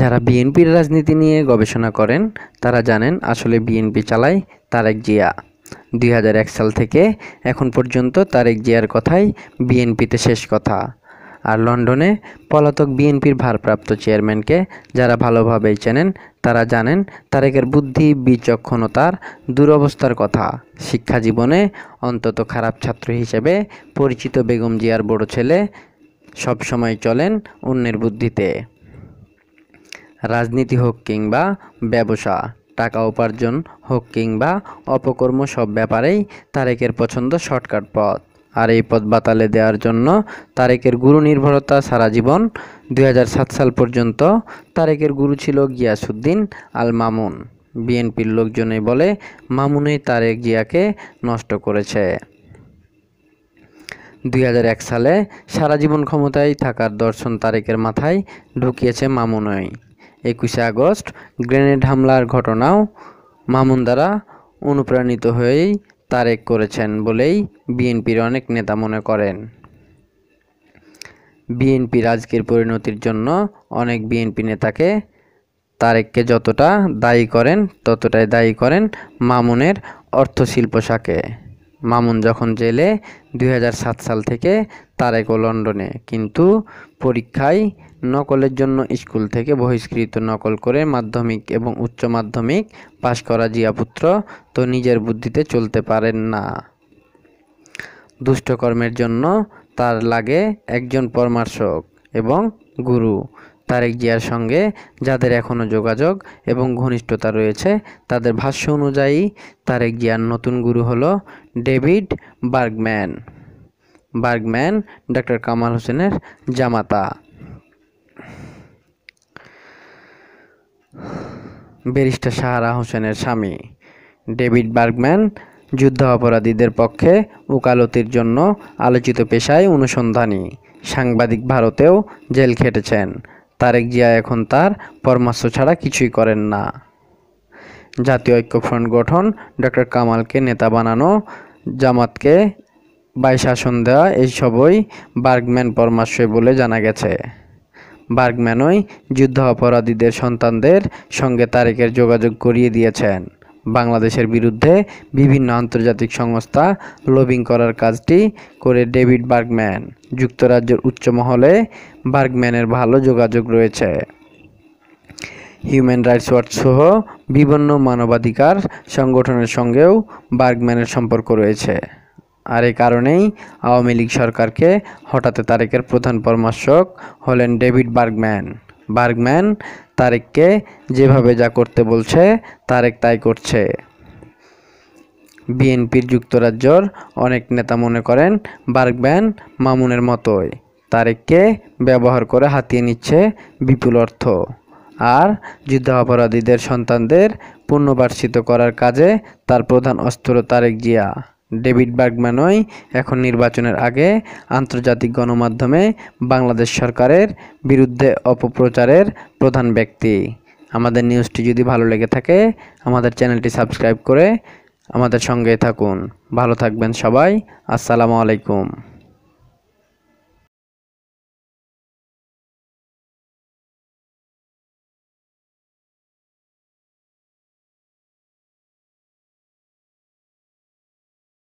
যারা বিএনপির রাজনীতি নিয়ে গবেষণা করেন তারা জানেন আসলে বিএনপি চালায় তারেক জিয়া দুই সাল থেকে এখন পর্যন্ত তারেক জিয়ার কথাই বিএনপিতে শেষ কথা আর লন্ডনে পলাতক বিএনপির ভারপ্রাপ্ত চেয়ারম্যানকে যারা ভালোভাবেই চেনেন তারা জানেন তারেকের বুদ্ধি বিচক্ষণতার দুরবস্থার কথা শিক্ষা জীবনে অন্তত খারাপ ছাত্র হিসেবে পরিচিত বেগম জিয়ার বড় ছেলে সবসময় চলেন অন্যের বুদ্ধিতে রাজনীতি হোক কিংবা ব্যবসা টাকা উপার্জন হোক কিংবা অপকর্ম সব ব্যাপারেই তারেকের পছন্দ শর্টকাট পথ আর এই পথ বাতালে দেওয়ার জন্য তারেকের গুরু নির্ভরতা সারা জীবন দুই সাল পর্যন্ত তারেকের গুরু ছিল গিয়াসুদ্দিন আল মামুন বিএনপির লোকজনে বলে মামুনই তারেক জিয়াকে নষ্ট করেছে দুই সালে সারা জীবন ক্ষমতায় থাকার দর্শন তারেকের মাথায় ঢুকিয়েছে মামুনই একুশে আগস্ট গ্রেনেড হামলার ঘটনাও মামুন দ্বারা অনুপ্রাণিত হয়েই তারেক করেছেন বলেই বিএনপির অনেক নেতা মনে করেন বিএনপির আজকের পরিণতির জন্য অনেক বিএনপি নেতাকে তারেককে যতটা দায়ী করেন ততটাই দায়ী করেন মামুনের অর্থশিল্প শাখে মামুন যখন জেলে দুই সাল থেকে তারেক ও লন্ডনে কিন্তু পরীক্ষায় নকলের জন্য স্কুল থেকে বহিষ্কৃত নকল করে মাধ্যমিক এবং উচ্চ মাধ্যমিক পাশ করা জিয়াপুত্র তো নিজের বুদ্ধিতে চলতে পারেন না দুষ্টকর্মের জন্য তার লাগে একজন পরামর্শক এবং গুরু তারেক জিয়ার সঙ্গে যাদের এখনও যোগাযোগ এবং ঘনিষ্ঠতা রয়েছে তাদের ভাষ্য অনুযায়ী তারেক জিয়ার নতুন গুরু হল David Bergman Bergman doctor Kamal হোসেনের জামাতা ব্যারিস্টার সাহারা হোসেনের স্বামী ডেভিড বার্গম্যান যুদ্ধাপরাধীদের পক্ষে উকালতির জন্য আলোচিত পেশায় অনুসন্ধানী সাংবাদিক ভারতেও জেল খেটেছেন তারেক জিয়া এখন তার পরামর্শ ছাড়া কিছুই করেন না জাতীয় ঐক্যফ্রন্ট গঠন ডক্টর কামালকে নেতা বানানো জামাতকে বাই শাসন দেওয়া এইসবই বার্গম্যান পরামর্শ বলে জানা গেছে বার্গম্যানই যুদ্ধাপরাধীদের সন্তানদের সঙ্গে তারেকের যোগাযোগ করিয়ে দিয়েছেন বাংলাদেশের বিরুদ্ধে বিভিন্ন আন্তর্জাতিক সংস্থা লবিং করার কাজটি করে ডেভিড বার্গম্যান যুক্তরাজ্যের উচ্চ মহলে বার্গম্যানের ভালো যোগাযোগ রয়েছে হিউম্যান রাইটস ওয়াচ সহ বিভিন্ন মানবাধিকার সংগঠনের সঙ্গেও বার্গম্যানের সম্পর্ক রয়েছে আর এই কারণেই আওয়ামী লীগ সরকারকে হঠাৎ তারেকের প্রধান পরামর্শক হলেন ডেভিড বার্গম্যান বার্গম্যান তারেককে যেভাবে যা করতে বলছে তারেক তাই করছে বিএনপির যুক্তরাজ্যর অনেক নেতা মনে করেন বার্গম্যান মামুনের মতোই তারেককে ব্যবহার করে হাতিয়ে নিচ্ছে বিপুল অর্থ আর যুদ্ধাপরাধীদের সন্তানদের পুনর্বাসিত করার কাজে তার প্রধান অস্ত্র তারেক জিয়া ডেভিড বার্গম্যানই এখন নির্বাচনের আগে আন্তর্জাতিক গণমাধ্যমে বাংলাদেশ সরকারের বিরুদ্ধে অপপ্রচারের প্রধান ব্যক্তি আমাদের নিউজটি যদি ভালো লেগে থাকে আমাদের চ্যানেলটি সাবস্ক্রাইব করে আমাদের সঙ্গে থাকুন ভালো থাকবেন সবাই আসসালামু আলাইকুম